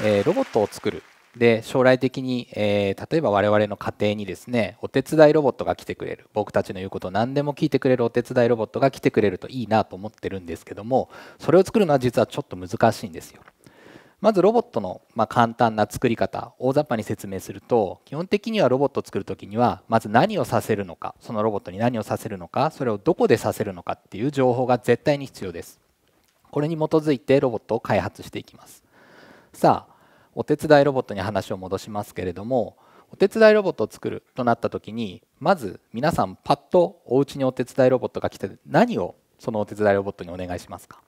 えー、ロボットを作るで将来的に、えー、例えば我々の家庭にですねお手伝いロボットが来てくれる僕たちの言うことを何でも聞いてくれるお手伝いロボットが来てくれるといいなと思ってるんですけどもそれを作るのは実はちょっと難しいんですよ。まずロボットの、ま簡単な作り方大雑把に説明すると基本的にはロボットを作る時にはまず何をさせるのかそのロボットに何をさせるのかそれをどこでさせるのかっていう情報が絶対に必要です。これに基づいてロボットを開発していきます。さあお手伝いロボットに話を戻しますけれどもお手伝いロボットを作るとなった時にまず皆さんパッとお家にお手伝いロボットが来て何をそのお手伝いロボットにお願いしますか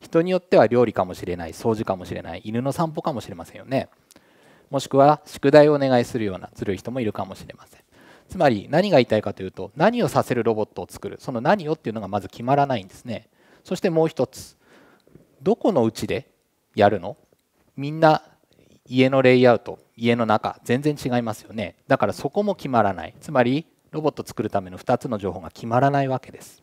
人によっては料理かもしれない掃除かもしれない犬の散歩かもしれませんよねもしくは宿題をお願いするようなずるい人もいるかもしれませんつまり何が言いたいかというと何をさせるロボットを作るその何をっていうのがまず決まらないんですねそしてもう一つどこのうちでやるのみんな家のレイアウト家の中全然違いますよねだからそこも決まらないつまりロボット作るための2つの情報が決まらないわけです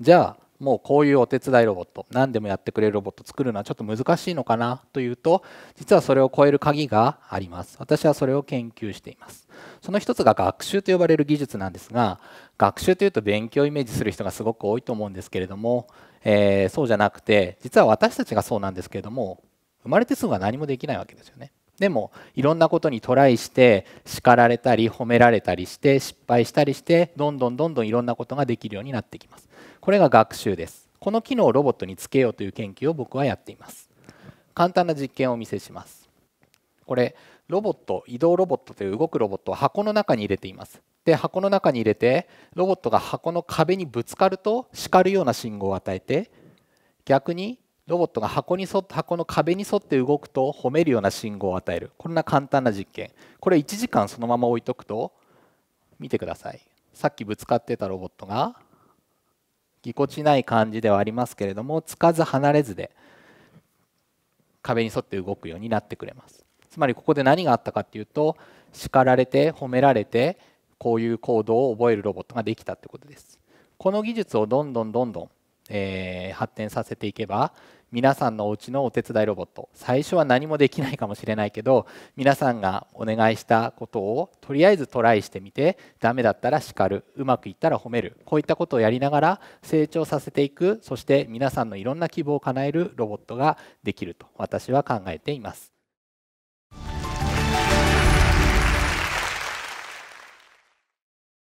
じゃあもうこういうお手伝いロボット何でもやってくれるロボット作るのはちょっと難しいのかなというと実はそれを超える鍵があります私はそれを研究していますその一つが学習と呼ばれる技術なんですが学習というと勉強をイメージする人がすごく多いと思うんですけれども、えー、そうじゃなくて実は私たちがそうなんですけれども生まれてすぐは何もできないわけですよね。でもいろんなことにトライして叱られたり褒められたりして失敗したりしてどんどんどんどんいろんなことができるようになってきます。これが学習です。この機能をロボットにつけようという研究を僕はやっています。簡単な実験をお見せします。これロボット移動ロボットという動くロボットを箱の中に入れています。で箱の中に入れてロボットが箱の壁にぶつかると叱るような信号を与えて逆にロボットが箱に沿箱の壁に沿って動くと褒めるような信号を与えるこんな簡単な実験これ1時間そのまま置いとくと見てくださいさっきぶつかってたロボットがぎこちない感じではありますけれどもつかず離れずで壁に沿って動くようになってくれますつまりここで何があったかっていうと叱られて褒められてこういう行動を覚えるロボットができたってことですこの技術をどんどんどんどん、えー、発展させていけば皆さんのお家のお手伝いロボット最初は何もできないかもしれないけど皆さんがお願いしたことをとりあえずトライしてみてダメだったら叱るうまくいったら褒めるこういったことをやりながら成長させていくそして皆さんのいろんな希望を叶えるロボットができると私は考えています。